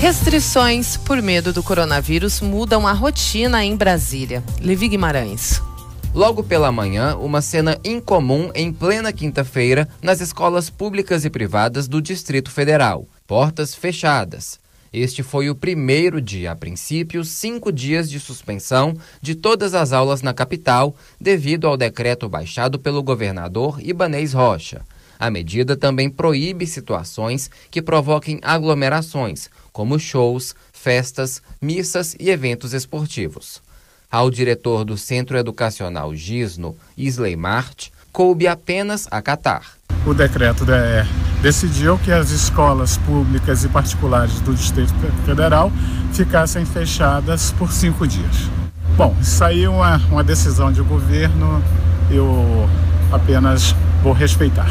Restrições por medo do coronavírus mudam a rotina em Brasília. Levi Guimarães. Logo pela manhã, uma cena incomum em plena quinta-feira nas escolas públicas e privadas do Distrito Federal. Portas fechadas. Este foi o primeiro dia, a princípio, cinco dias de suspensão de todas as aulas na capital, devido ao decreto baixado pelo governador Ibanês Rocha. A medida também proíbe situações que provoquem aglomerações, como shows, festas, missas e eventos esportivos. Ao diretor do Centro Educacional Gisno, Isley Mart, coube apenas acatar. O decreto é, decidiu que as escolas públicas e particulares do Distrito Federal ficassem fechadas por cinco dias. Bom, saiu uma, uma decisão de governo, eu apenas vou respeitar.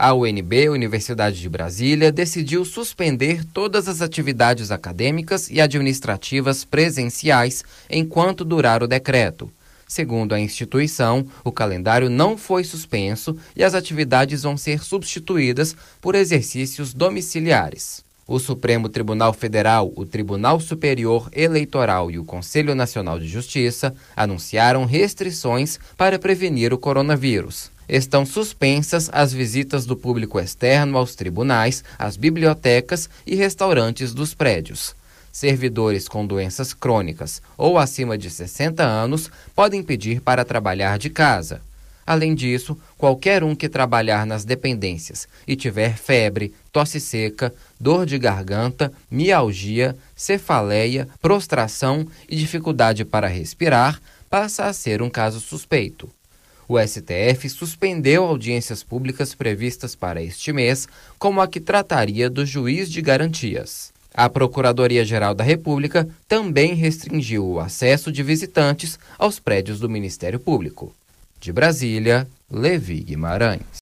A UNB, Universidade de Brasília, decidiu suspender todas as atividades acadêmicas e administrativas presenciais enquanto durar o decreto. Segundo a instituição, o calendário não foi suspenso e as atividades vão ser substituídas por exercícios domiciliares. O Supremo Tribunal Federal, o Tribunal Superior Eleitoral e o Conselho Nacional de Justiça anunciaram restrições para prevenir o coronavírus estão suspensas as visitas do público externo aos tribunais, às bibliotecas e restaurantes dos prédios. Servidores com doenças crônicas ou acima de 60 anos podem pedir para trabalhar de casa. Além disso, qualquer um que trabalhar nas dependências e tiver febre, tosse seca, dor de garganta, mialgia, cefaleia, prostração e dificuldade para respirar passa a ser um caso suspeito. O STF suspendeu audiências públicas previstas para este mês, como a que trataria do juiz de garantias. A Procuradoria-Geral da República também restringiu o acesso de visitantes aos prédios do Ministério Público. De Brasília, Levi Guimarães.